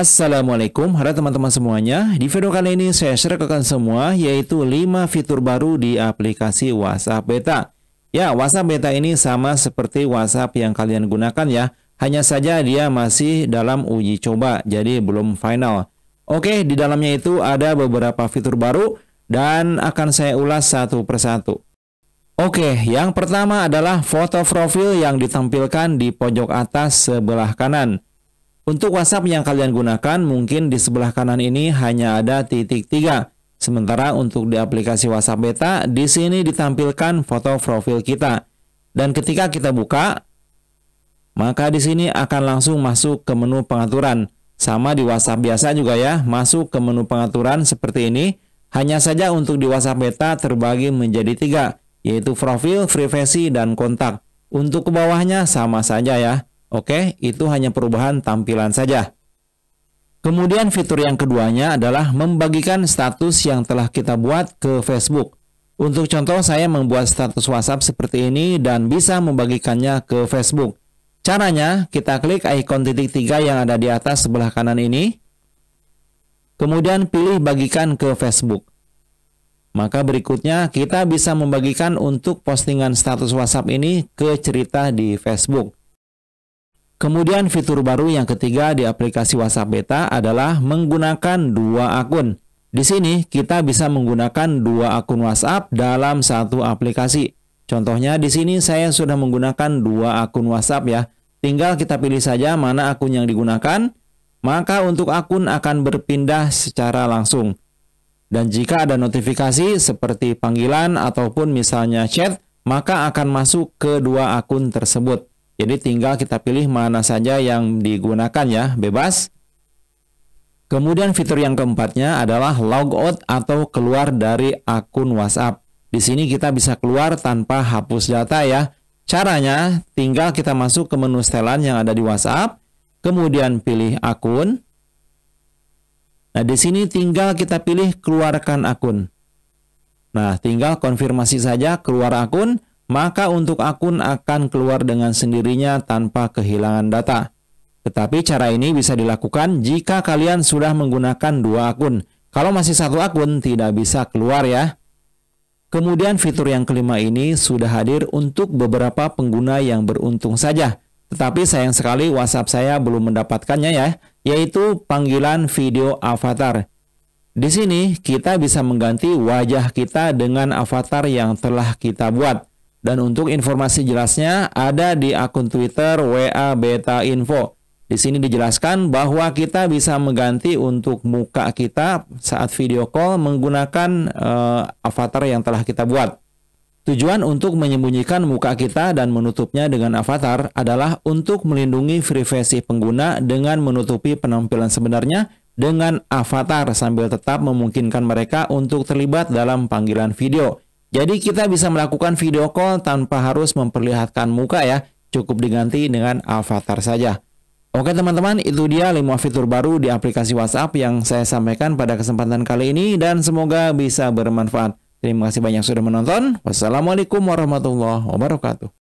Assalamualaikum, halo teman-teman semuanya. Di video kali ini saya share ke kalian semua yaitu 5 fitur baru di aplikasi WhatsApp Beta. Ya, WhatsApp Beta ini sama seperti WhatsApp yang kalian gunakan ya, hanya saja dia masih dalam uji coba, jadi belum final. Oke, di dalamnya itu ada beberapa fitur baru dan akan saya ulas satu persatu. Oke, yang pertama adalah foto profil yang ditampilkan di pojok atas sebelah kanan. Untuk WhatsApp yang kalian gunakan, mungkin di sebelah kanan ini hanya ada titik tiga. Sementara untuk di aplikasi WhatsApp Beta, di sini ditampilkan foto profil kita. Dan ketika kita buka, maka di sini akan langsung masuk ke menu pengaturan. Sama di WhatsApp biasa juga ya, masuk ke menu pengaturan seperti ini. Hanya saja untuk di WhatsApp Beta terbagi menjadi tiga, yaitu profil, privasi, dan kontak. Untuk ke bawahnya sama saja ya. Oke, itu hanya perubahan tampilan saja. Kemudian fitur yang keduanya adalah membagikan status yang telah kita buat ke Facebook. Untuk contoh saya membuat status WhatsApp seperti ini dan bisa membagikannya ke Facebook. Caranya, kita klik ikon titik tiga yang ada di atas sebelah kanan ini. Kemudian pilih bagikan ke Facebook. Maka berikutnya kita bisa membagikan untuk postingan status WhatsApp ini ke cerita di Facebook. Kemudian fitur baru yang ketiga di aplikasi WhatsApp Beta adalah menggunakan dua akun. Di sini kita bisa menggunakan dua akun WhatsApp dalam satu aplikasi. Contohnya di sini saya sudah menggunakan dua akun WhatsApp ya. Tinggal kita pilih saja mana akun yang digunakan, maka untuk akun akan berpindah secara langsung. Dan jika ada notifikasi seperti panggilan ataupun misalnya chat, maka akan masuk ke dua akun tersebut. Jadi tinggal kita pilih mana saja yang digunakan ya, bebas. Kemudian fitur yang keempatnya adalah logout atau keluar dari akun WhatsApp. Di sini kita bisa keluar tanpa hapus data ya. Caranya tinggal kita masuk ke menu setelan yang ada di WhatsApp, kemudian pilih akun. Nah, di sini tinggal kita pilih keluarkan akun. Nah, tinggal konfirmasi saja keluar akun maka untuk akun akan keluar dengan sendirinya tanpa kehilangan data. Tetapi cara ini bisa dilakukan jika kalian sudah menggunakan dua akun. Kalau masih satu akun, tidak bisa keluar ya. Kemudian fitur yang kelima ini sudah hadir untuk beberapa pengguna yang beruntung saja. Tetapi sayang sekali WhatsApp saya belum mendapatkannya ya, yaitu panggilan video avatar. Di sini kita bisa mengganti wajah kita dengan avatar yang telah kita buat. Dan untuk informasi jelasnya ada di akun Twitter WA Beta Info. Di sini dijelaskan bahwa kita bisa mengganti untuk muka kita saat video call menggunakan uh, avatar yang telah kita buat. Tujuan untuk menyembunyikan muka kita dan menutupnya dengan avatar adalah untuk melindungi privasi pengguna dengan menutupi penampilan sebenarnya dengan avatar sambil tetap memungkinkan mereka untuk terlibat dalam panggilan video jadi kita bisa melakukan video call tanpa harus memperlihatkan muka ya, cukup diganti dengan avatar saja. Oke teman-teman, itu dia 5 fitur baru di aplikasi WhatsApp yang saya sampaikan pada kesempatan kali ini dan semoga bisa bermanfaat. Terima kasih banyak sudah menonton. Wassalamualaikum warahmatullahi wabarakatuh.